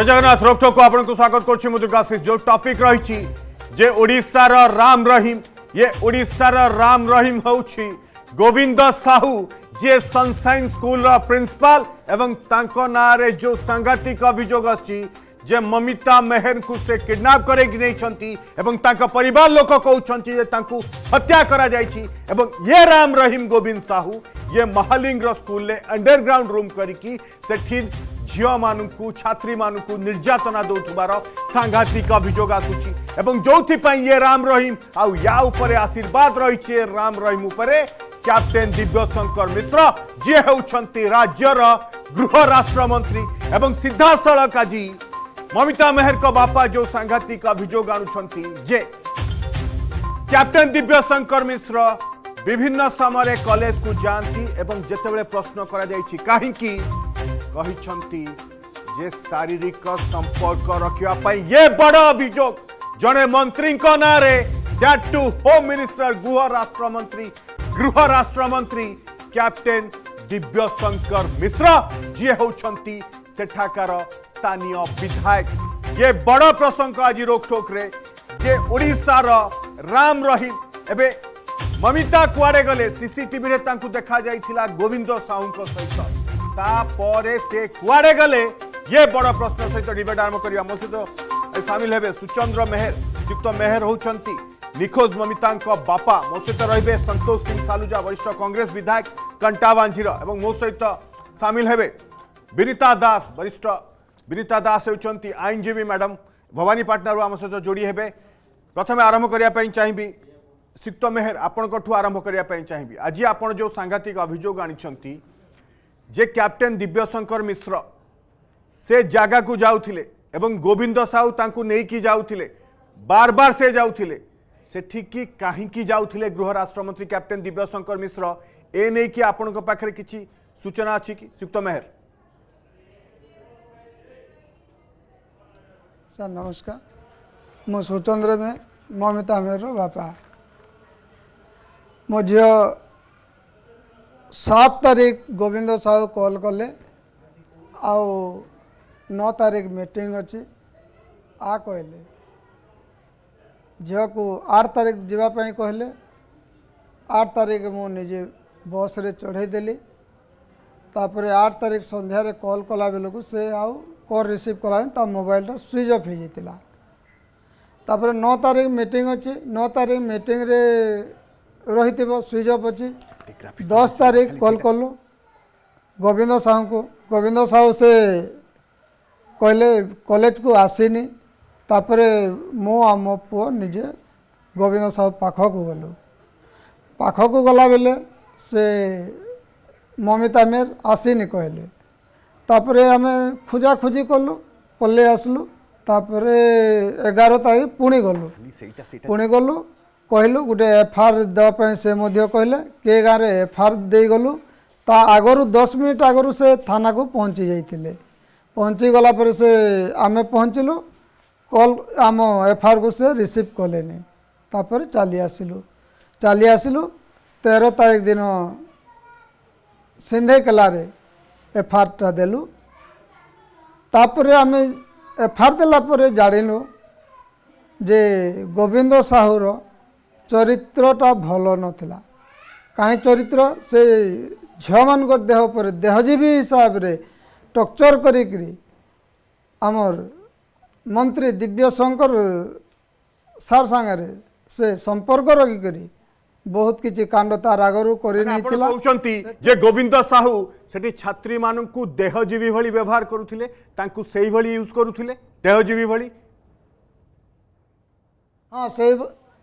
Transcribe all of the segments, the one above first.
जय जगन्नाथ রোকঠোক আপনার आपको स्वागत कर দুর্গাশিষ যে টপিক রয়েছে যে ওড়শার রাম ये ओडार राम रहीम हूँ Govind Sahu ji Sunshine School principal एवं नाँरे जो सांघातिक अभोग अच्छी जे ममिता मेहर को से किडनाप कर लोक कहते हत्या करा एवं ये राम रहीम गोविंद साहू ये महालिंग स्कूल अंडरग्राउंड रूम करके ଝିଅ ମାନଙ୍କୁ ଛାତ୍ରୀମାନଙ୍କୁ ନିର୍ଯାତନା ଦେଉଥିବାର ସାଂଘାତିକ ଅଭିଯୋଗ ଆସୁଛି ଏବଂ ଯୋଉଥିପାଇଁ ଇଏ ରାମ ରହିମ ଆଉ ୟା ଉପରେ ଆଶୀର୍ବାଦ ରହିଛି ଏ ରାମ ରହିମ ଉପରେ କ୍ୟାପ୍ଟେନ୍ ଦିବ୍ୟଶଙ୍କର ମିଶ୍ର ଯିଏ ହେଉଛନ୍ତି ରାଜ୍ୟର ଗୃହ ରାଷ୍ଟ୍ରମନ୍ତ୍ରୀ ଏବଂ ସିଧାସଳଖ ଆଜି ମମିତା ମେହେରଙ୍କ ବାପା ଯୋଉ ସାଂଘାତିକ ଅଭିଯୋଗ ଆଣୁଛନ୍ତି ଯେ କ୍ୟାପ୍ଟେନ୍ ଦିବ୍ୟଶଙ୍କର ମିଶ୍ର বিভিন্ন সময় কলেজ কু যাতে এবং যেতবে প্রশ্ন করা যাই কাহি କହିଛନ୍ତି ଯେ ଶାରୀରିକ ସମ୍ପର୍କ ରଖିବା ପାଇଁ ଏ ବଡ଼ ଅଭିଯୋଗ ଜଣେ ମନ୍ତ୍ରୀଙ୍କ ନାଁରେ ଦ୍ୟାଟ୍ ଟୁ ହୋମ୍ ମିନିଷ୍ଟର ଗୃହ ରାଷ୍ଟ୍ରମନ୍ତ୍ରୀ ଗୃହ ରାଷ୍ଟ୍ରମନ୍ତ୍ରୀ କ୍ୟାପ୍ଟେନ୍ ଦିବ୍ୟଶଙ୍କର ମିଶ୍ର ଯିଏ ହେଉଛନ୍ତି ସେଠାକାର ସ୍ଥାନୀୟ ବିଧାୟକ ଏ ବଡ଼ ପ୍ରସଙ୍ଗ ଆଜି ରୋକଠୋକରେ ଯେ ଓଡ଼ିଶାର ରାମ ରହିମ ଏବେ ମମିତା କୁଆଡ଼େ ଗଲେ ସିସିଟିଭିରେ ତାଙ୍କୁ ଦେଖାଯାଇଥିଲା ଗୋବିନ୍ଦ ସାହୁଙ୍କ ସହିତ तापरे से कुआडे गले ये बड़ प्रश्न सहित डिबेट आरंभ कर मो सहित तो सामिल है सुचंद्र मेहर युक्त मेहर होती निखोज ममिता बापा मो सहित तो रे संतोष सिंह सालुजा वरिष्ठ कांग्रेस विधायक कंटा बांझीर और मो सहित सामिल है बीरीता दास वरिष्ठ बीरीता दास हो आईनजीवी मैडम भवानी पटनारू आम सहित जोड़ी हे प्रथम आरंभ करने चाहिए सिक्त मेहर आपंठ आरंभ करने चाहिए आज आप जो सांघातिक अभोग आनी जे कैप्टेन दिव्यशंकर मिश्र से जगह को जाऊ गोविंद साहू ताकू नहींक जाऊ बार बार से जाऊ से ठिकी कहीं जाऊ गृह राष्ट्रमंत्री कैप्टेन दिव्यशंकर मिश्र ए नहीं कि आपण कि सूचना अच्छी कि सुक्त मेहर सर नमस्कार मुतंत्र मेहर ममिता मेहर बापा मो झ सात तारीख गोविंद साहू कॉल कले आउ नौ तारीख मीटिंग अच्छी आ कहले झील को आठ तारीख जावाई कहले आठ तारीख मुझे बस रे चढ़ईदेली तापर आठ तारीख सन्धार कल कला बेलू से आउ कल रिसीव कला मोबाइलटा स्विच अफ हो तापर नौ तारीख मीटिंग अच्छे नौ तारीख मीटिंग रे रही स्विच अफ अच्छी दस तारीख कॉल कलु गोविंद साहू को गोविंद साहू से कहले कॉलेज को आसनी तापर मो आम पुओ निजे गोविंद साहू पाखक गलु पाखक गला बेले से ममिता मेर आसनी कहले तापर आम खोजाखोजी कलु पलै आसलु तापर एगार तारीख पुणी गलु पुणी गलु କହିଲୁ ଗୋଟେ ଏଫଆଇଆର୍ ଦେବା ପାଇଁ ସେ ମଧ୍ୟ କହିଲେ କେ ଗାଁରେ ଏଫଆଇଆର୍ ଦେଇଗଲୁ ତା ଆଗରୁ ଦଶ ମିନିଟ୍ ଆଗରୁ ସେ ଥାନାକୁ ପହଞ୍ଚି ଯାଇଥିଲେ ପହଞ୍ଚିଗଲା ପରେ ସେ ଆମେ ପହଞ୍ଚିଲୁ କଲ୍ ଆମ ଏଫଆଇଆର୍କୁ ସେ ରିସିଭ୍ କଲେନି ତାପରେ ଚାଲି ଆସିଲୁ ଚାଲି ଆସିଲୁ ତେର ତାରିଖ ଦିନ ସିନ୍ଧେକେଲାରେ ଏଫଆଇଆର୍ଟା ଦେଲୁ ତାପରେ ଆମେ ଏଫଆଇଆର୍ ଦେଲା ପରେ ଜାଣିଲୁ ଯେ ଗୋବିନ୍ଦ ସାହୁର चरित्रटा भल ना कहीं चरित्र से झ मान देह पर देहजीवी हिसाब से टक्चर करी मंत्री दिव्य शंकर सार सांगे से संपर्क रखिक बहुत किसी कांड तार आगर कर गोविंद साहू से छात्री मान देहजीवी भाई व्यवहार करुले से यूज करुले देहजीवी भाई हाँ से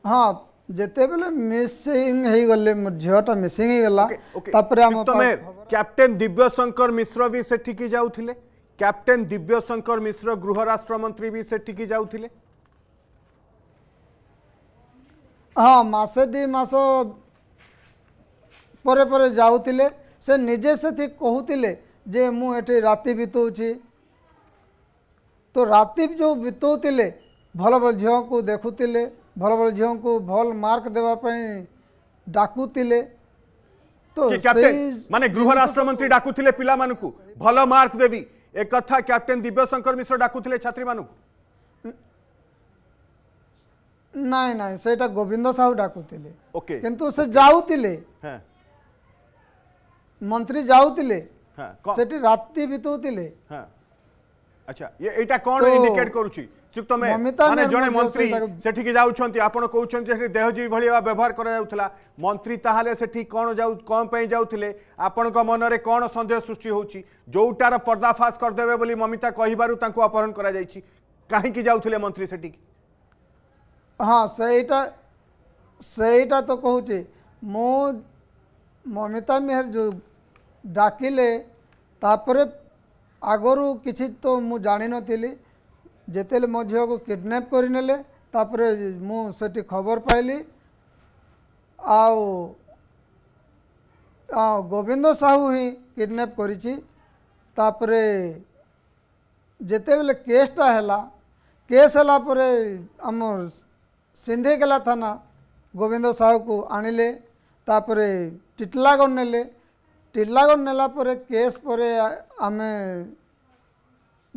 हाँ ଯେତେବେଳେ ମିସିଂ ହେଇଗଲେ ମୋ ଝିଅଟା ମିସିଂ ହେଇଗଲା ତାପରେ ଆମ ତମେ କ୍ୟାପ୍ଟେନ୍ ଦିବ୍ୟଶଙ୍କର ମିଶ୍ର ବି ସେଠିକି ଯାଉଥିଲେ କ୍ୟାପ୍ଟେନ୍ ଦିବ୍ୟଶଙ୍କର ମିଶ୍ର ଗୃହ ରାଷ୍ଟ୍ରମନ୍ତ୍ରୀ ବି ସେଠିକି ଯାଉଥିଲେ ହଁ ମାସେ ଦୁଇ ମାସ ପରେ ପରେ ଯାଉଥିଲେ ସେ ନିଜେ ସେଠି କହୁଥିଲେ ଯେ ମୁଁ ଏଠି ରାତି ବିତାଉଛି ତ ରାତି ଯେଉଁ ବିତାଉଥିଲେ ଭଲ ଭଲ ଝିଅକୁ ଦେଖୁଥିଲେ भल भल झी भल मार्क देवाई डाकुले तो मानते गृह राष्ट्र मंत्री डाकुले पा मान को भल मार्क देवी एक कैप्टेन दिव्यशंकर मिश्र डाकुले छात्री मान नाई नाई से गोविंद साहू डाकुले कि जाऊ मंत्री जाऊ राति बीतौते अच्छा ये कौन तो, इंडिकेट श्रीयुक्त मैंने जन मंत्री सेठी जाऊँगी आप कौन देहजीवी भाया व्यवहार कराला मंत्री ताल से कौन कौन जाऊ आपण मनरे कौन सन्देह सृष्टि होटार पर्दाफाश करदे ममिता कहवर तक अपहरण कर कहीं जाते मंत्री सेठिक हाँ सहीटा सहीटा तो कहचे मु ममिता मेहर जो डाकिले तापर आगर किसी तो मुझे जाणी नी ଯେତେବେଳେ ମୋ ଝିଅକୁ କିଡ଼ନାପ୍ କରିନେଲେ ତାପରେ ମୁଁ ସେଠି ଖବର ପାଇଲି ଆଉ ଗୋବିନ୍ଦ ସାହୁ ହିଁ କିଡ଼ନାପ୍ କରିଛି ତାପରେ ଯେତେବେଳେ କେସ୍ଟା ହେଲା କେସ୍ ହେଲା ପରେ ଆମ ସିନ୍ଧେକେଲା ଥାନା ଗୋବିନ୍ଦ ସାହୁକୁ ଆଣିଲେ ତାପରେ ଟିଟିଲାଗଡ଼ ନେଲେ ଟିଟିଲାଗଡ଼ ନେଲା ପରେ କେସ୍ ପରେ ଆମେ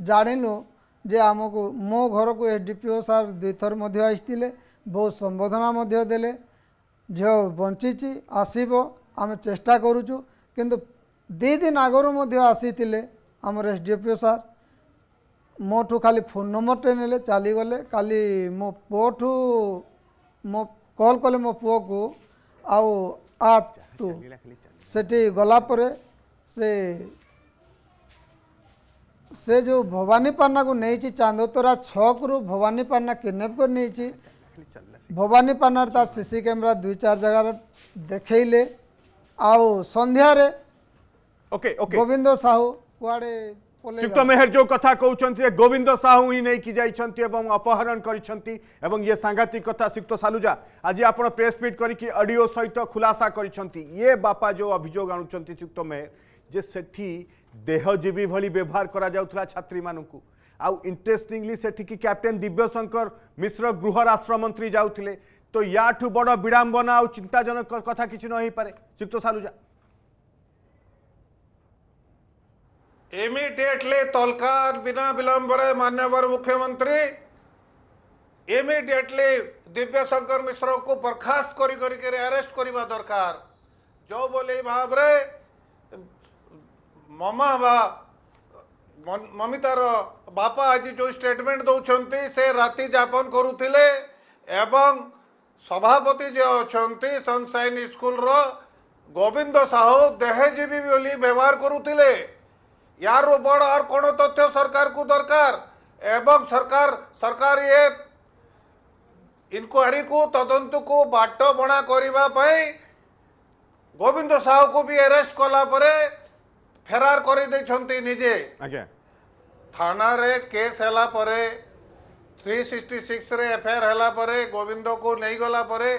ଜାଣିଲୁ ଯେ ଆମକୁ ମୋ ଘରକୁ S D P O sir ଦୁଇଥର ମଧ୍ୟ ଆସିଥିଲେ ବହୁତ ସମ୍ବୋଧନା ମଧ୍ୟ ଦେଲେ ଝିଅ ବଞ୍ଚିଛି ଆସିବ ଆମେ ଚେଷ୍ଟା କରୁଛୁ କିନ୍ତୁ ଦୁଇ ଦିନ ଆଗରୁ ମଧ୍ୟ ଆସିଥିଲେ ଆମର S D P O sir ମୋଠୁ ଖାଲି ଫୋନ୍ ନମ୍ବରଟେ ନେଲେ ଚାଲିଗଲେ କାଲି ମୋ ପୁଅଠୁ ମୋ କଲ୍ କଲେ ମୋ ପୁଅକୁ ଆଉ ଆ ଟୁ ସେଠି ଗଲା ପରେ ସେ से जो भवानीपाटना को नहीं चांदोतरा तो छक रु भवानीपाटना किडनाप कर भवानीपाटनार सी सी कैमेरा दुई चार जगार देखले आउ सारे ओके ओके गोविंद साहू कुक्त मेहर जो कथा कहते गोविंद साहू ही नहीं कि अपहरण कर ये सांघातिक कथा सुक्त सालुजा आज आप प्रेस मिट कर अडियो सहित खुलासा करपा जो अभोग आणुच्च सुक्त मेहर जे सेठी देहजीवी भली व्यवहार करा कर छात्री मानू आउ सेठी की कैप्टेन दिव्यशंकर मिश्र गृह राष्ट्रमंत्री जाते तो याठ बड़ विड़ंबना आ चिंताजनक कथ कि नईपे युक्त सालुजा इमिडिएटली तलकार बिना विलंबरे मान्यवर मुख्यमंत्री इमिडिएटली दिव्यशंकर मिश्र को बरखास्त करी करी करी अरेस्ट करवा दरकार जो बोले भाव में ममा बा ममितार बापा आज जो स्टेटमेंट दौंट से राति जापन करुले सभापति जे अच्छा सनसाइन स्कूल रो गोविंद साहू देहजीवी बोली व्यवहार करुले यार बड़ आर कौन तथ्य तो सरकार को दरकार एवं सरकार सरकार ये इनक्वारी को तदंत को बाट बणा करने गोविंद साहू को भी एरेस्ट कला ଫେରାର କରିଦେଇଛନ୍ତି ନିଜେ ଥାନାରେ କେସ୍ ହେଲା ପରେ থ্রি সিক্সটি সিক্সরে এফআইআর হলা পরে গোবিন্দকু নেইগলা পরে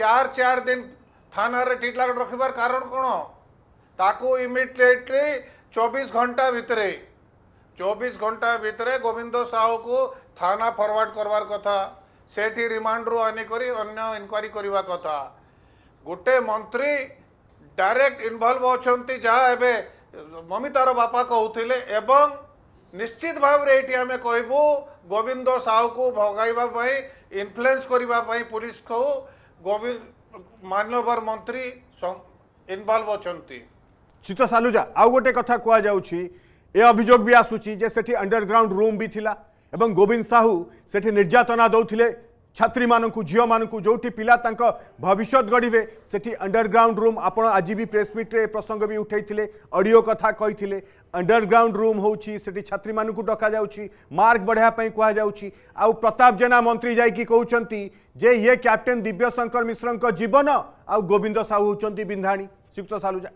চার চার দিন থানারে টিটলাগড় রখিবার কারণ কোণ তাকু ইমিডিয়েটলি চব্বিশ ঘন্টা ভিতরে চব্বিশ ঘন্টা ভিতরে গোবিন্দ সাহুকু থানা ফরওয়ার্ড করবার কথা সেটি রিমান্ডরু আনিকরি অন্য ইনকোয়ারি করিবা কথা গোটে মন্ত্রী ডাইরেক্ট ইনভলভ অনেক যা এবে ମମିତାର ବାପା କହୁଥିଲେ ଏବଂ ନିଶ୍ଚିତ ଭାବରେ ଏଠି ଆମେ କହିବୁ ଗୋବିନ୍ଦ ସାହୁକୁ ଭଗାଇବା ପାଇଁ ଇନଫ୍ଲୁଏନ୍ସ କରିବା ପାଇଁ ପୋଲିସକୁ ମାନ୍ୟବର ମନ୍ତ୍ରୀ ଇନଭଲ୍ଭ ଅଛନ୍ତି ଚିତ ସାଲୁଜା ଆଉ ଗୋଟେ କଥା କୁହାଯାଉଛି ଏ ଅଭିଯୋଗ ବି ଆସୁଛି ଯେ ସେଠି ଅଣ୍ଡରଗ୍ରାଉଣ୍ଡ ରୁମ୍ ବି ଥିଲା ଏବଂ ଗୋବିନ୍ଦ ସାହୁ ସେଠି ନିର୍ଯାତନା ଦେଉଥିଲେ छात्री मान झी मान जो पिला भविष्य गढ़वे से अंडरग्राउंड रूम आप आज भी प्रेसमिट्रे प्रसंग भी उठे अडियो कथा कही अंडरग्राउंड रूम हो छात्री मान डक मार्क बढ़ापी कह प्रताप जेना मंत्री जा जे ये कैप्टेन दिव्यशंकर मिश्र जीवन आउ गोविंद साहू हूँ बिंधाणी श्रीयुक्त सालुजा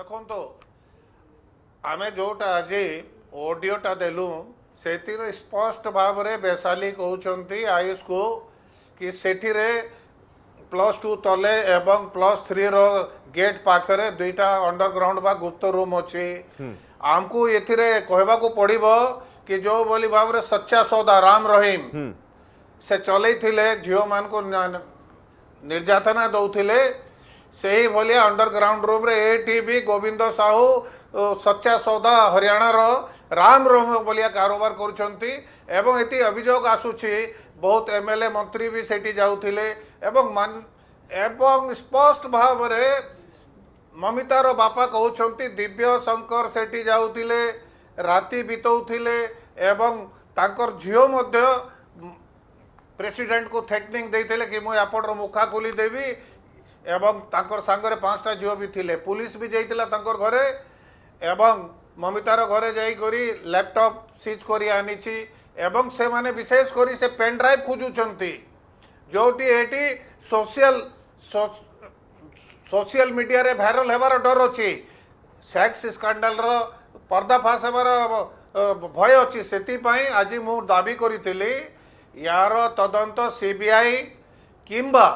देखो आम जोटा आज ऑडियोटा देलू से स्पष्ट भाव में वैशाली कहते आयुष को कि से प्लस टू तले एवं प्लस थ्री रो गेट पाखे दुईटा अंडरग्राउंड बा गुप्त रूम अच्छे आमको ये कहवाक पड़ब कि जो बोली भाव में सच्चा सौदा राम रहीम से चलते झील मान को निर्यातना दौले से ही भाया अंडरग्राउंड रूम ए टी गोविंद साहू सच्चा सौदा हरियाणा रो ରାମ ରହମ ଭଳିଆ କାରବାର କରୁଛନ୍ତି ଏବଂ ଏଠି ଅଭିଯୋଗ ଆସୁଛି ବହୁତ ଏମ୍ ଏଲ୍ ଏ ମନ୍ତ୍ରୀ ବି ସେଠି ଯାଉଥିଲେ ଏବଂ ଏବଂ ସ୍ପଷ୍ଟ ଭାବରେ ମମିତାର ବାପା କହୁଛନ୍ତି ଦିବ୍ୟ ଶଙ୍କର ସେଠି ଯାଉଥିଲେ ରାତି ବିତାଉଥିଲେ ଏବଂ ତାଙ୍କର ଝିଅ ମଧ୍ୟ ପ୍ରେସିଡେଣ୍ଟକୁ ଥ୍ରେଟନିଂ ଦେଇଥିଲେ କି ମୁଁ ଆପଣର ମୁଖା ଖୋଲିଦେବି ଏବଂ ତାଙ୍କର ସାଙ୍ଗରେ ପାଞ୍ଚଟା ଝିଅ ବି ଥିଲେ ପୁଲିସ ବି ଯାଇଥିଲା ତାଙ୍କର ଘରେ ଏବଂ ममितार घर जा लैपटप सीज कर आनी से से पेन ड्राइव खोजुं जोटी एटी सोशल सो, सोशल मीडिया रे भाइराल होबार डर अच्छे सेक्स स्कैंडल पर्दाफाश होबार भय अच्छे से आज मु दाबी करी यार तदंत सीबीआई किंबा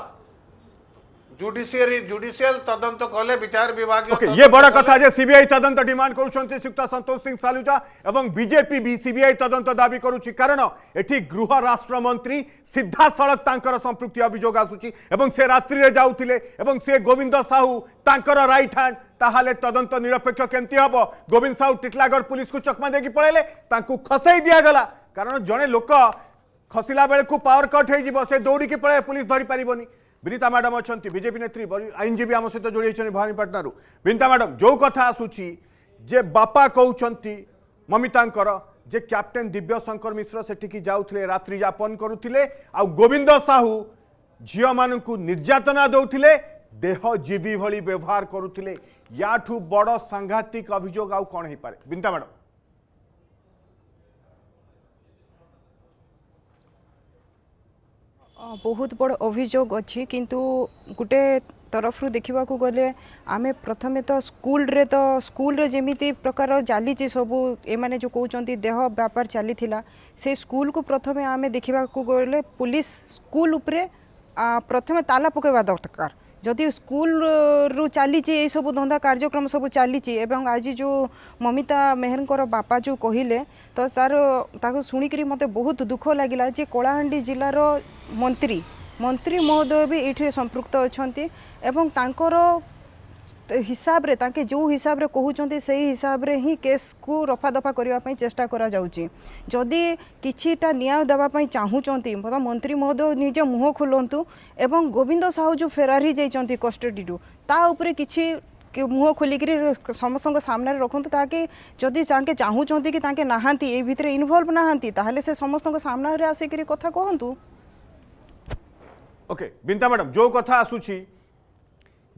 जुडिशियल तदंत कले विचार विभाग ये बड़ सीबीआई डिमांड सिंह सालुजा भी सीबीआई तदंत राष्ट्र मंत्री सीधा सड़क अभियोग आसुछि रात्रि गोविंद साहू तांकर राइट हैंड तदंत निरपेक्ष केमती हम गोविंद साहू टिटलागढ़ पुलिस को चकमा दे पळेले खसई दिया गला कारण जड़े लोक खसला बेलू पावर कट हो दौड़ी के पळे पुलिस धरि पारिबोनी বিনীতা ম্যাডাম অনেক বিজেপি নেত্রী আইনজীবী আমার সহ যোড়ি হয়েছেন ভবানীপাটনার বিনীতা ম্যাডাম যে কথা আসুচি যে বাপা কৌন মমিতাঙ্কর যে ক্যাপ্টেন দিব্যশঙ্কর মিশ্র সেটিকি যাওলে রাত্রি যাপন করুলে আোবিন্দ সাহু ঝিও মানুষ নির্যাতনা দেহ দেহজীবী ভি ব্যবহার করুলে ইয়াঠু বড় সাংঘাতিক অভিযোগ আউ কণ বিনীতা ম্যাডাম बहुत बड़ अभोग अच्छी किंतु गोटे तरफ रु देखा गले आमे प्रथमे तो स्कूल रे तो स्कूल रे जमी प्रकार चली सब ये जो कौन देह व्यापार चली से स्कूल को प्रथमे आमे देखा गले पुलिस स्कूल उपरे प्रथमे ताला पकेवा दरकार যদিও স্কুলরু চালিছি এইসব ধন্দা কার্যক্রম সব চালিছি এবং আজ যে মমিতা মেহরঙ্কর বাপা যে কহিলে তো স্যার তাকে শুণিকি মতো বহুত দুঃখ লাগিলা যে কলাহান্ডি জেলার মন্ত্রী মন্ত্রী মহোদয় বি এটি সম্পৃক্ত অনেক এবং তাঁর হিসাবে তাকে যে হিসাবে কুমার সেই হিসাবে হি কেসু রফাদফা করা চেষ্টা করা যাচ্ছে যদি কিছুটা ন্যায় দেওয়া চাহুমান তো মন্ত্রী মহোদয় নিজ মুহ খোলতু এবং গোবিন্দ সাহু যে ফেরারি যাই কষ্টডি তা উপরে কিছু মুহ খোলিকি সমস্ত সামনে রাখতু তাকে যদি তাকে চাহুমান কি তাকে না এই ভিতরে ইনভলভ না তাহলে সে সমস্ত সামনে আসিকি কথা কুহতু ওকে বিন্তা ম্যাডাম যে কথা আসুছি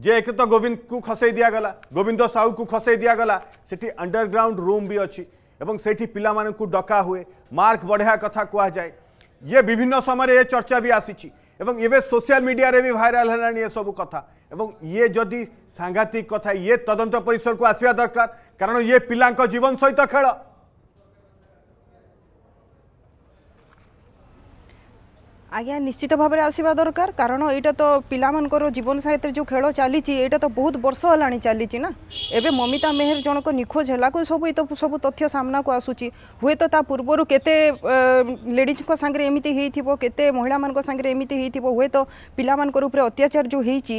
जे एक तो गोविंद को खसई दिगला गोविंद साहू को खसई दिगला से अंडरग्राउंड रूम भी अच्छी सेठी पिला डका हुए मार्क बढ़िया कथ कह ये विभिन्न समय ये चर्चा भी आसी एवं सोशल मीडिया भी भाइराल है ये सब कथ ये जदि सांघातिक कथ ये तदंत परिसर को आसवा दरकार कारण ये पिला जीवन सहित खेल আজ্ঞা নিশ্চিত ভাবে আসবা দরকার কারণ এইটা তো পিলামানকর জীবন সাহিত্যের যে খেল চালিছি এইটা তো বহুত বর্ষ হলা চালিছি না এবে মমিতা মেহের জনক নিখোজ হেলাকু সব এই তো সব তথ্য সামনাকু আসুচি হুয়েত তা পূর্বরু কেতে লেডিজঙ্ক সাংরে এমিতি হয়েথিব কেতে মহিলামানক সাংরে এমিতি হয়েথিব হুয়েত পিলামানকর উপরে অত্যাচার যে হয়েছি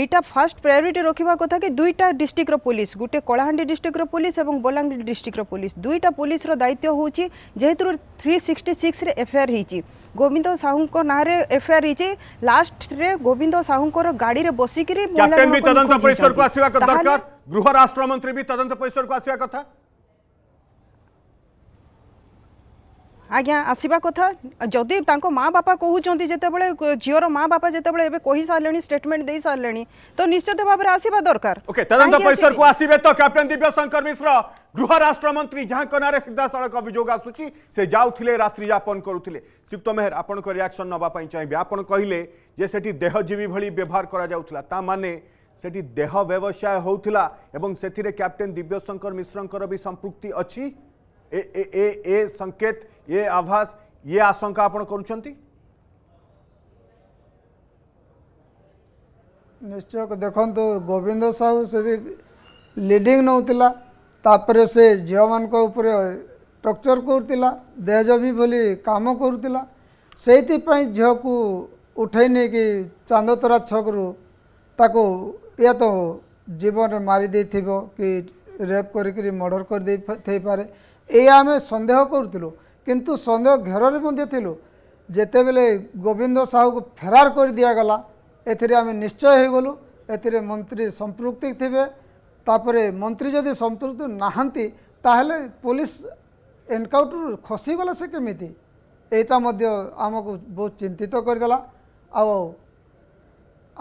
এইটা ফার্স্ট প্রায়োরিটি রাখা কথা কি দুইটা ডিস্ট্রিক্টর পুলিশ গোটে কলাহান্ডি ডিস্ট্রিক্টর পুলিশ এবং বলাঙ্গীর ডিস্ট্রিক্টর পুলিশ দুইটা পুলিশের দায়িত্ব হচ্ছে যেহেতু থ্রি সিক্সটি সিক্সরে এফআইআর হয়েছে गोविंद साहू को ना एफ आई आर लास्ट रे गोविंद साहू को गाड़ी रे बसिक गृह राष्ट्र मंत्री भी तदंत परिसर को आसवा कथा आज्ञा आसवा कथा जदि माँ बापा कहते जिते बड़े माँ बापा जिते कही सारे स्टेटमेंट दे सारे तो निश्चित भाव में आसवा दरकार तो कैप्टन दिव्य शंकर गृह राष्ट्र मंत्री जहां सीधा सड़क अभोग आसूसी से जाऊे रात्रि जापन करुले सुप्त मेहर आपण रियाक्शन नापी चाहिए आप कहे से देहजीवी भाई व्यवहार करा माने देह व्यवसाय होता से कैप्टेन दिव्यशंकर मिश्र भी संपुक्ति अच्छी ए ए ए ए संकेत ये आभास ये आशंका आप कर निश्चय देखु गोविंद साहू से लीडिंग नौला ତାପରେ ସେ ଝିଅମାନଙ୍କ ଉପରେ ଟର୍ଚର୍ କରୁଥିଲା ଦେହଜବି ବୋଲି କାମ କରୁଥିଲା ସେଇଥିପାଇଁ ଝିଅକୁ ଉଠେଇ ନେଇକି ଚାନ୍ଦତରା ଛକରୁ ତାକୁ ଇଏ ତ ଜୀବନରେ ମାରିଦେଇଥିବ କି ରେପ୍ କରିକିରି ମର୍ଡ଼ର କରିଦେଇଥାଇପାରେ ଏଇଆ ଆମେ ସନ୍ଦେହ କରୁଥିଲୁ କିନ୍ତୁ ସନ୍ଦେହ ଘେରରେ ମଧ୍ୟ ଥିଲୁ ଯେତେବେଳେ ଗୋବିନ୍ଦ ସାହୁକୁ ଫେରାର କରି ଦିଆଗଲା ଏଥିରେ ଆମେ ନିଶ୍ଚୟ ହୋଇଗଲୁ ଏଥିରେ ମନ୍ତ୍ରୀ ସମ୍ପୃକ୍ତି ଥିବେ ତାପରେ ମନ୍ତ୍ରୀ ଯଦି ସନ୍ତୁଷ୍ଟ ନାହାନ୍ତି ତାହେଲେ ପୋଲିସ ଏନକାଉଣ୍ଟରରୁ ଖସିଗଲା ସେ କେମିତି ଏଇଟା ମଧ୍ୟ ଆମକୁ ବହୁତ ଚିନ୍ତିତ କରିଦେଲା ଆଉ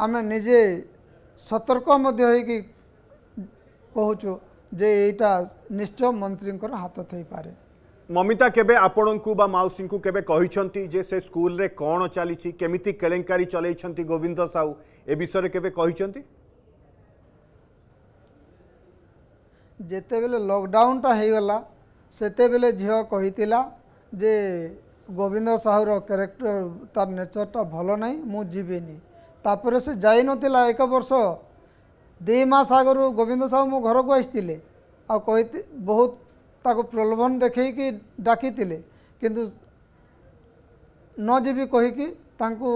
ଆମେ ନିଜେ ସତର୍କ ମଧ୍ୟ ହୋଇକି କହୁଛୁ ଯେ ଏଇଟା ନିଶ୍ଚୟ ମନ୍ତ୍ରୀଙ୍କର ହାତ ଥାଇପାରେ ମମିତା କେବେ ଆପଣଙ୍କୁ ବା ମାଉସୀଙ୍କୁ କେବେ କହିଛନ୍ତି ଯେ ସେ ସ୍କୁଲରେ କ'ଣ ଚାଲିଛି କେମିତି କେଳେଙ୍କାରୀ ଚଲେଇଛନ୍ତି ଗୋବିନ୍ଦ ସାହୁ ଏ ବିଷୟରେ କେବେ କହିଛନ୍ତି ଯେତେବେଳେ ଲକଡାଉନଟା ହେଇଗଲା ସେତେବେଳେ ଝିଅ କହିଥିଲା ଯେ ଗୋବିନ୍ଦ ସାହୁର କ୍ୟାରେକ୍ଟର ତାର ନେଚରଟା ଭଲ ନାହିଁ ମୁଁ ଯିବିନି ତାପରେ ସେ ଯାଇନଥିଲା ଏକ ବର୍ଷ ଦୁଇ ମାସ ଆଗରୁ ଗୋବିନ୍ଦ ସାହୁ ମୋ ଘରକୁ ଆସିଥିଲେ ଆଉ କହି ବହୁତ ତାକୁ ପ୍ରଲୋଭନ ଦେଖେଇକି ଡାକିଥିଲେ କିନ୍ତୁ ନ ଯିବି କହିକି ତାଙ୍କୁ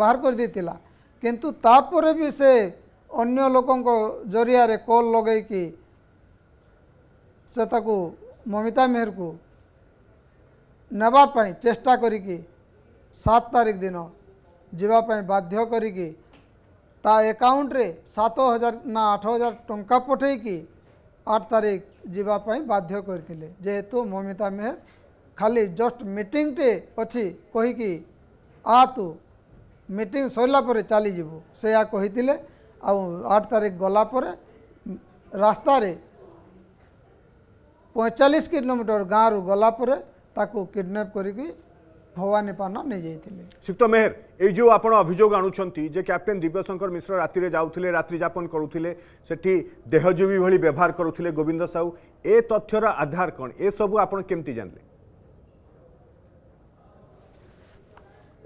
ବାହାର କରିଦେଇଥିଲା କିନ୍ତୁ ତାପରେ ବି ସେ ଅନ୍ୟ ଲୋକଙ୍କ ଜରିଆରେ କଲ୍ ଲଗେଇକି ସେ ତାକୁ ମମିତା ମେହେରକୁ ନେବା ପାଇଁ ଚେଷ୍ଟା କରିକି ସାତ ତାରିଖ ଦିନ ଯିବା ପାଇଁ ବାଧ୍ୟ କରିକି ତା ଏକାଉଣ୍ଟରେ ସାତ ହଜାର ନା ଆଠ ହଜାର ଟଙ୍କା ପଠାଇକି ଆଠ ତାରିଖ ଯିବା ପାଇଁ ବାଧ୍ୟ କରିଥିଲେ ଯେହେତୁ ମମିତା ମେହେର ଖାଲି ଜଷ୍ଟ ମିଟିଂଟେ ଅଛି କହିକି ଆ ତୁ ମିଟିଂ ସରିଲା ପରେ ଚାଲିଯିବୁ ସେଇଆ କହିଥିଲେ ଆଉ ଆଠ ତାରିଖ ଗଲା ପରେ ରାସ୍ତାରେ ପଇଁଚାଳିଶ কিলোমিটর ଗାଁରୁ ଗଲା ପରେ ତାକୁ କିଡ଼ନାପ୍ କରିକି ভবানীপান নিয়ে যাই সুক্ত মেহর এই যে আপনার অভিযোগ আনুচ্ছেন যে ক্যাপ্টেন দিব্যশঙ্কর মিশ্র রাতে যাওলে যাপন করুলে সেটি দেহজীবী ভি ব্যবহার করুলে গোবিন্দ সাউ এ তথ্যর আধার কণ এসব আপনার কমিটি জানলে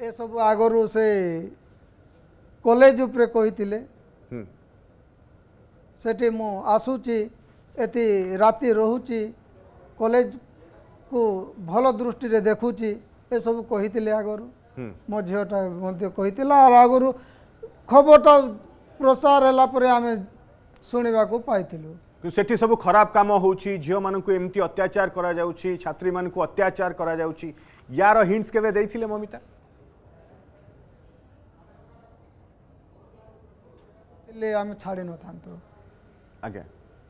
এসব আগর সে কলেজ উপরে কে সেটি মু আসুচি এটি রাতে রুচি कॉलेज को भल दृष्टि देखुची ये सब कही आगर हम्म। मो झीटा और आगर खबरटा प्रसार है शुणा को पाई से सब खराब कम हो झी मानी अत्याचार करा छात्री मान अत्याचार करा यार हिंट्स केवे ममिता ले न था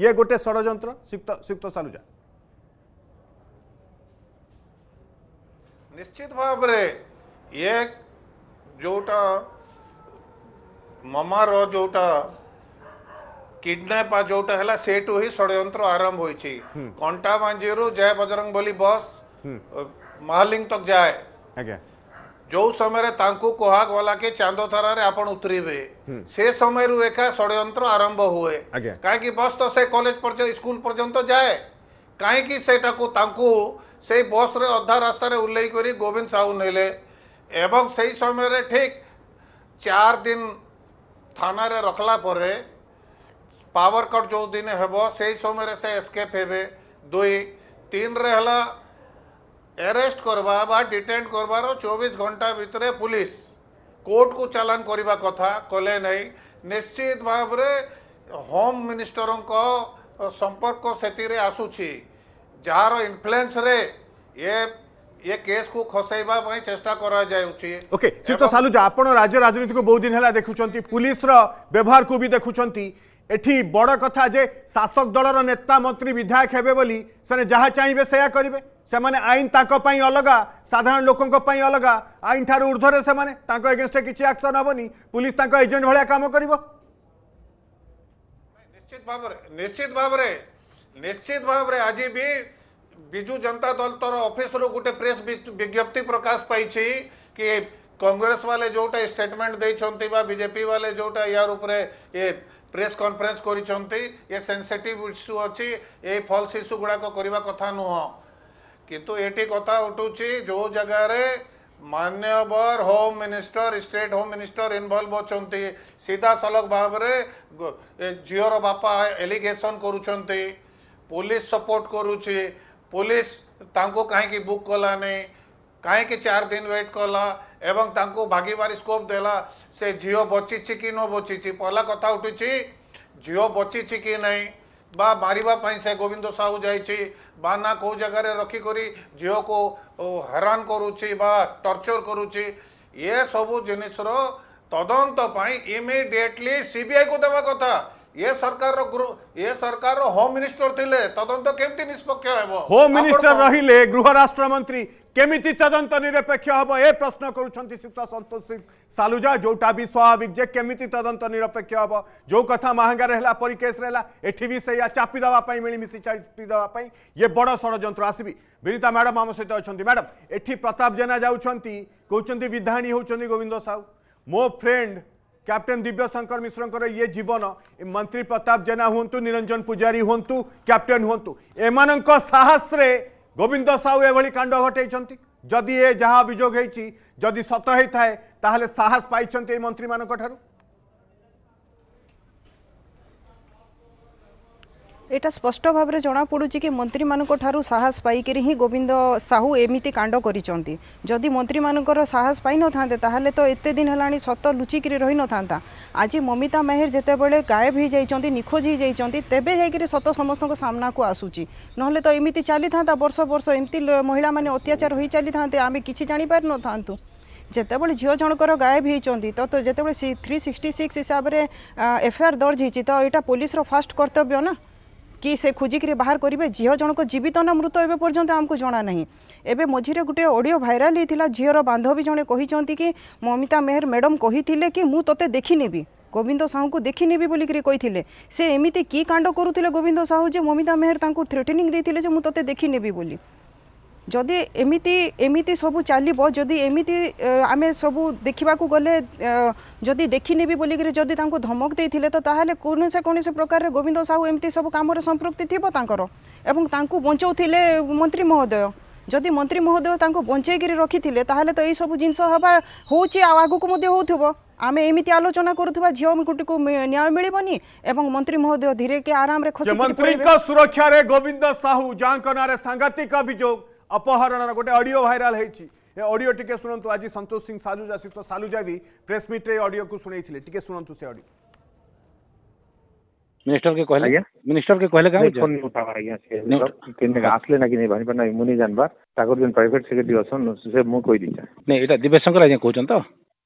ये गोटे षड़ सुक्त सालुजा निश्चित भाव रे ये जोटा ममार जोटा किडनैप जोटा है से षड़ आरंभ हो कंटा हम्म। मांझी जय बजरंग बोली बस हम्म। महालिंग तक तो जाए okay. जो समय कहगला कि चांद थारे उतरवे हम्म। से समय रू एक षड्यंत्र आरंभ हुए कहीं बस तो से कलेज स्कूल पर्यत जाए कहीं से बस अधा रास्त उल्लेख कर गोविंद साहू ने से समय ठीक चार दिन थाना रखला पावर कट जो दिन हे से समय से एस्केप हे दुई तीन रेला एरेस्ट करवा बा डिटेन करवा रो 24 घंटा भितर पुलिस कोर्ट को चालान करने कथा कले नै निश्चित भाव रे होम मिनिस्टर को संपर्क से रे आसु जार इन्फ्लुएंस रे ये ये केस को खसेबा पई चेष्टा करा जायउ छी ओके सितो सालु जा आपण राज्य राजनीति को बहुत दिन हला देखु छंती पुलिस रो व्यवहार को भी देखु छंती एठी बड़ कथा जे शासक दल रो नेता मंत्री विधायक हेबे बोली सने जहां चाहिबे सेया करबे ସେମାନେ ଆଇନ ତାଙ୍କ ପାଇଁ ଅଲଗା ସାଧାରଣ ଲୋକଙ୍କ ପାଇଁ ଅଲଗା ଆଇନ ଠାରୁ ଉର୍ଦ୍ଧ୍ୱରେ ସେମାନେ ତାଙ୍କ ଏଗେନଷ୍ଟରେ କିଛି ଆକ୍ସନ୍ ହେବନି ପୁଲିସ ତାଙ୍କ ଏଜେଣ୍ଟ ଭଳିଆ କାମ କରିବ ନିଶ୍ଚିତ ଭାବରେ ନିଶ୍ଚିତ ଭାବରେ ନିଶ୍ଚିତ ଭାବରେ ଆଜି ବି ବିଜୁ ଜନତା ଦଳ ତର ଅଫିସରୁ ଗୋଟେ ପ୍ରେସ୍ ବିଜ୍ଞପ୍ତି ପ୍ରକାଶ ପାଇଛି କି କଂଗ୍ରେସ ବାଲେ ଯେଉଁଟା ଷ୍ଟେଟମେଣ୍ଟ ଦେଇଛନ୍ତି ବା ବିଜେପି ବାଲେ ଯେଉଁଟା ୟାର ଉପରେ ଏ ପ୍ରେସ୍ କନଫରେନ୍ସ କରିଛନ୍ତି ଏ ସେନ୍ସିଟିଭ୍ ଇସ୍ୟୁ ଅଛି ଏ ଫଲ୍ସ ଇସ୍ୟୁ ଗୁଡ଼ାକ କରିବା କଥା ନୁହଁ किंतु एटी कथा उठू जो जगार मान्यवर home minister state home minister involve अच्छा सीधा सलग भाव में झीर बापा एलिगेसन कर पुलिस सपोर्ट करुच्चे पुलिस कहीं बुक कलानी कहीं चार दिन वेट कला एवं तांको स्कोप देला से झील बची कि न बची पहला कथा उठी झीओ बची कि नहीं বা ମାରିବା ପାଇଁ ସେ ଗୋବିନ୍ଦ ସାହୁ ଯାଇଛି ବା ନା କେଉଁ ଜାଗାରେ ରଖିକରି ଝିଅକୁ ହଇରାଣ କରୁଛି ବା ଟର୍ଚର କରୁଛି ଏସବୁ ଜିନିଷର ତଦନ୍ତ ପାଇଁ ଇମିଡ଼ିଏଟଲି ସିବିଆଇକୁ ଦେବା କଥା ये सरकार रो गुरु ये सरकार रो होम मिनिस्टर थिले तदंत केमती निष्पक्ष हेबो होम मिनिस्टर रहिले गृह राष्ट्र मंत्री केमिति तदंत निरपेक्ष हेबो ए प्रश्न करूछंती श्रीयुक्त संतोष सिंह सालुजा जोटा भी स्वाभाविक जे केमिति तदंत निरपेक्ष हेबो जो कथा महंगा रहला परिकेस रहला एठी भी सेया चापी दवा पई मिली मिसी चापी दवा पई ये बड़ षडयंत्र आसीबी विनीता मैडम हम सहित अछंती मैडम एठी प्रताप जेना जाउछंती कहउछंती विधानी होउछंती गोविंद साहू मो फ्रेंड कैप्टेन दिव्यशंकर मिश्र ये जीवन मंत्री प्रताप जेना हूँ निरंजन पूजारी हूँ कैप्टेन हूँ एम साहस गोविंद साहू एभली कांड घटे जदि ये जहाँ अभियोग जदि सत होता है साहस पाई मंत्री मानू এটা স্পষ্ট ভাবে জনাপড়ুছি কি মন্ত্রী মন্ত্রীমানার সাহস পাইকি হি গোবিন্দ সাহু এমিতি কাণ্ড করেছেন যদি মন্ত্রী মন্ত্রীমানকর সাহস পাই নথাতে তাহলে তো এত দিন হল সত লুচিকি রই নথান্তা আজ মমিতা মেহের যেতবে গায়েব হয়ে যাই নিখোজ হয়ে যাই তেবে যাই সত সমস্ত সামনাকু আসুচি নহলে তো এমিতি চালি থাকে বর্ষ বর্ষ এমতি মহিলা মানে অত্যাচার হয়ে চালি থাকে আমি কিছু জাঁপারি নথান্তু যেতবে ঝিও জনকর গায়েব হয়েছেন তো যেতবে থ্রি সিক্সটি সিক্স হিসাবে এফআইআর দর্জ হয়েছি তো এটা পুলিশর ফার্স্ট কর্তব্য না କି ସେ ଖୋଜିକିରି ବାହାର କରିବେ ଝିଅ ଜଣକ ଜୀବିତ ନା ମୃତ ଏବେ ପର୍ଯ୍ୟନ୍ତ ଆମକୁ ଜଣା ନାହିଁ ଏବେ ମଝିରେ ଗୋଟିଏ ଅଡ଼ିଓ ଭାଇରାଲ୍ ହେଇଥିଲା ଝିଅର ବାନ୍ଧବୀ ଜଣେ କହିଛନ୍ତି କି ମମିତା ମେହେର ମ୍ୟାଡ଼ମ୍ କହିଥିଲେ କି ମୁଁ ତୋତେ ଦେଖିନେବି ଗୋବିନ୍ଦ ସାହୁଙ୍କୁ ଦେଖିନେବି ବୋଲିକିରି କହିଥିଲେ ସେ ଏମିତି କି କାଣ୍ଡ କରୁଥିଲେ ଗୋବିନ୍ଦ ସାହୁ ଯେ ମମିତା ମେହେର ତାଙ୍କୁ ଥ୍ରେଟନିଂ ଦେଇଥିଲେ ଯେ ମୁଁ ତୋତେ ଦେଖିନେବି ବୋଲି ଯଦି ଏମିତି ଏମିତି ସବୁ ଚାଲିବ ଯଦି ଏମିତି ଆମେ ସବୁ ଦେଖିବାକୁ ଗଲେ ଯଦି ଦେଖିନେବି ବୋଲିକିରି ଯଦି ତାଙ୍କୁ ଧମକ ଦେଇଥିଲେ ତ ତାହେଲେ କୌଣସି କୌଣସି ପ୍ରକାରରେ ଗୋବିନ୍ଦ ସାହୁ ଏମିତି ସବୁ କାମରେ ସମ୍ପୃକ୍ତି ଥିବ ତାଙ୍କର ଏବଂ ତାଙ୍କୁ ବଞ୍ଚାଉଥିଲେ ମନ୍ତ୍ରୀ ମହୋଦୟ ଯଦି ମନ୍ତ୍ରୀ ମହୋଦୟ ତାଙ୍କୁ ବଞ୍ଚେଇକିରି ରଖିଥିଲେ ତାହେଲେ ତ ଏଇସବୁ ଜିନିଷ ହେବା ହେଉଛି ଆଉ ଆଗକୁ ମଧ୍ୟ ହେଉଥିବ ଆମେ ଏମିତି ଆଲୋଚନା କରୁଥିବା ଝିଅଟିକୁ ନ୍ୟାୟ ମିଳିବନି ଏବଂ ମନ୍ତ୍ରୀ ମହୋଦୟ ଧୀରେ କି ଆରାମରେ ଖସି ମନ୍ତ୍ରୀଙ୍କ ସୁରକ୍ଷାରେ ଗୋବିନ୍ଦ ସାହୁ ଯାହାଙ୍କ ନାଁରେ ସାଂଘାତିକ ଅଭିଯୋଗ ଅପହରଣର ଗୋଟେ ଅଡ଼ିଓ ଭାଇରାଲ ହେଇଛି ଏ ଅଡ଼ିଓ ଟିକେ ଶୁଣନ୍ତୁ ଆଜି ସନ୍ତୋଷ ସିଂ ସାଲୁଜା ସହିତ ସାଲୁଜା ବି ପ୍ରେସ୍ ମିଟ୍ରେ ଏ ଅଡ଼ିଓକୁ ଶୁଣେଇଥିଲେ ଟିକେ ଶୁଣନ୍ତୁ ସେ ଅଡ଼ିଓ मिनिस्टर के कहले मिनिस्टर के कहले का फोन उठा आज्ञा से आसले ना कि नहीं भानी पना मुनी जानबार ताकर जन प्राइवेट सेक्रेटरी असन से मु कोइ दिता नै एटा दिवेश शंकर आज्ञा कहउछन त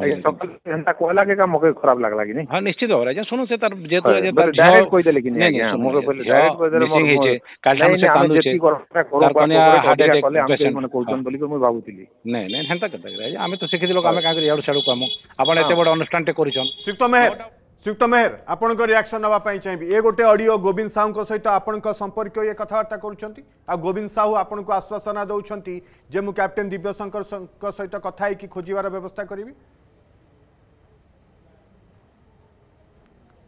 कोहला के का मोके खराब लागला कि नहीं हां निश्चित हो रहा है सुनो से तार जे तो जे तार डायरेक्ट कोइ देले कि नहीं मोके बोले डायरेक्ट कोइ देले मोके काल टाइम से कांदु छे तार कोने हार्ट अटैक पेशेंट माने कोचन बोली को मैं भाबुतिली नहीं नहीं हेंता कथा रे हमें तो सिखित लोग हमें का करी याडू साडू काम आपण एते बड़ अनुष्ठान ते करिसन सुक्त मेहर सुक्त मेहर आपण को रिएक्शन नबा पई चाहिबी ए गोटे ऑडियो गोविंद साहू को सहित आपण को संपर्क ये कथावार्ता करूछंती आ गोविंद साहू आपण को आश्वासन दउछंती जे मु कैप्टन दिव्य शंकर सहित कथा हे कि खोजिबार व्यवस्था करिवि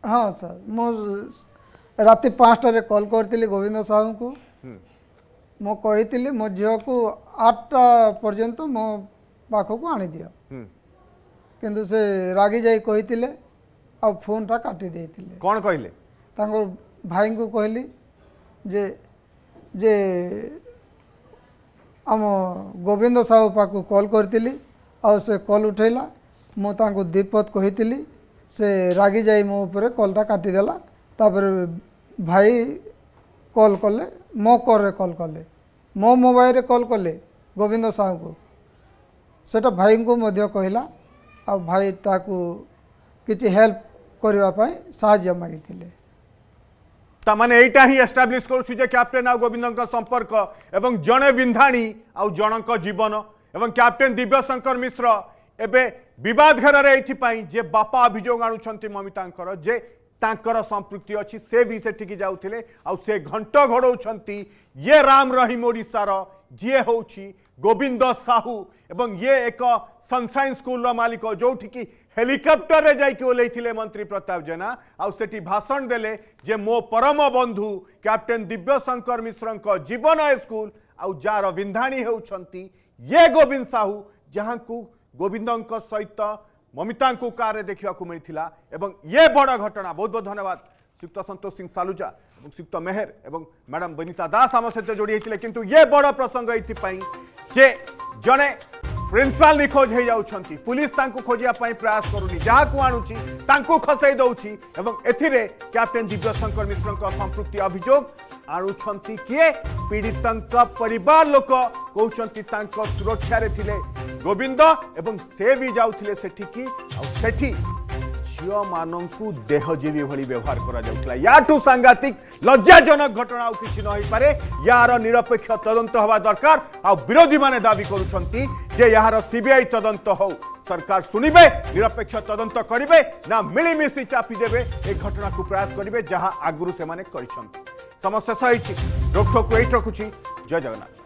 हाँ सर मु रात पाँचटे कल करी गोविंद साहू को मु कही मो झी को आठटा पर्यंत मो पाखक आनी दि किंतु से रागी जा कही फोन टा काटिदे कौन कहले भाई को कहली जे जे आम गोविंद साहू पाक कल करी से कल उठेला मुझे दीपत कही ସେ ରାଗି ଯାଇ ମୋ ଉପରେ କଲ୍ଟା କାଟିଦେଲା ତାପରେ ଭାଇ କଲ୍ କଲେ ମୋ କଲ୍ରେ କଲ୍ କଲେ ମୋ ମୋବାଇଲରେ କଲ୍ କଲେ ଗୋବିନ୍ଦ ସାହୁକୁ ସେଟା ଭାଇଙ୍କୁ ମଧ୍ୟ କହିଲା ଆଉ ଭାଇ ତାକୁ କିଛି ହେଲ୍ପ କରିବା ପାଇଁ ସାହାଯ୍ୟ ମାଗିଥିଲେ ତାମାନେ ଏଇଟା ହିଁ ଏଷ୍ଟାବ୍ଲିଶ କରୁଛୁ ଯେ କ୍ୟାପ୍ଟେନ୍ ଆଉ ଗୋବିନ୍ଦଙ୍କ ସମ୍ପର୍କ ଏବଂ ଜଣେ ବିନ୍ଧାଣୀ ଆଉ ଜଣଙ୍କ ଜୀବନ ଏବଂ କ୍ୟାପ୍ଟେନ୍ ଦିବ୍ୟଶଙ୍କର ମିଶ୍ର ଏବେ बदघर ये बापा अभोग आमिता जे ताकर संप्रति अच्छी से भी से जाते से घंट घोड़ ये राम रहीम ओडार जी हूँ गोविंद साहू एवं ये एक सनसाइन स्कूल मालिक जो कि हेलिकप्टर में जाइले मंत्री प्रताप जेना आठ भाषण देले जे मो परम बंधु कैप्टेन दिव्यशंकर मिश्र जीवन ए स्कूल आ रिंधाणी हो गोविंद साहू जहाँ को गोविंद सहित ममिता को कार देखा मिलता एवं ये बड़ घटना बहुत बहुत धन्यवाद श्रीक्त सतोष सिंह सालुजा और श्रीक्त मेहर और मैडम बनीता दास आम सहित जोड़ी होते कितु ये बड़ प्रसंग ये जड़े प्रिंसिपाल निखोज हो पुलिस खोजाप प्रयास करूनी जहाँ को आणुच्ची खसई दौर ए कैप्टेन दिव्यशंकर मिश्र संपुक्ति अभोग ଆଣୁଛନ୍ତି କିଏ ପୀଡ଼ିତାଙ୍କ ପରିବାର ଲୋକ କହୁଛନ୍ତି ତାଙ୍କ ସୁରକ୍ଷାରେ ଥିଲେ ଗୋବିନ୍ଦ ଏବଂ ସେ ବି ଯାଉଥିଲେ ସେଠିକି ଆଉ ସେଠି ଝିଅମାନଙ୍କୁ ଦେହଜୀବୀ ଭଳି ବ୍ୟବହାର କରାଯାଉଥିଲା ୟାଠୁ ସାଂଘାତିକ ଲଜ୍ଜାଜନକ ଘଟଣା ଆଉ କିଛି ନ ହୋଇପାରେ ଏହାର ନିରପେକ୍ଷ ତଦନ୍ତ ହେବା ଦରକାର ଆଉ ବିରୋଧୀମାନେ ଦାବି କରୁଛନ୍ତି ଯେ ଏହାର ସିବିଆଇ ତଦନ୍ତ ହେଉ ସରକାର ଶୁଣିବେ ନିରପେକ୍ଷ ତଦନ୍ତ କରିବେ ନା ମିଳିମିଶି ଚାପି ଦେବେ ଏ ଘଟଣାକୁ ପ୍ରୟାସ କରିବେ ଯାହା ଆଗରୁ ସେମାନେ କରିଛନ୍ତି ସମସ୍ୟା ସହିଛି ରୋକଠୋକ୍ ଏଇଠି ରଖୁଛି ଜୟ ଜଗନ୍ନାଥ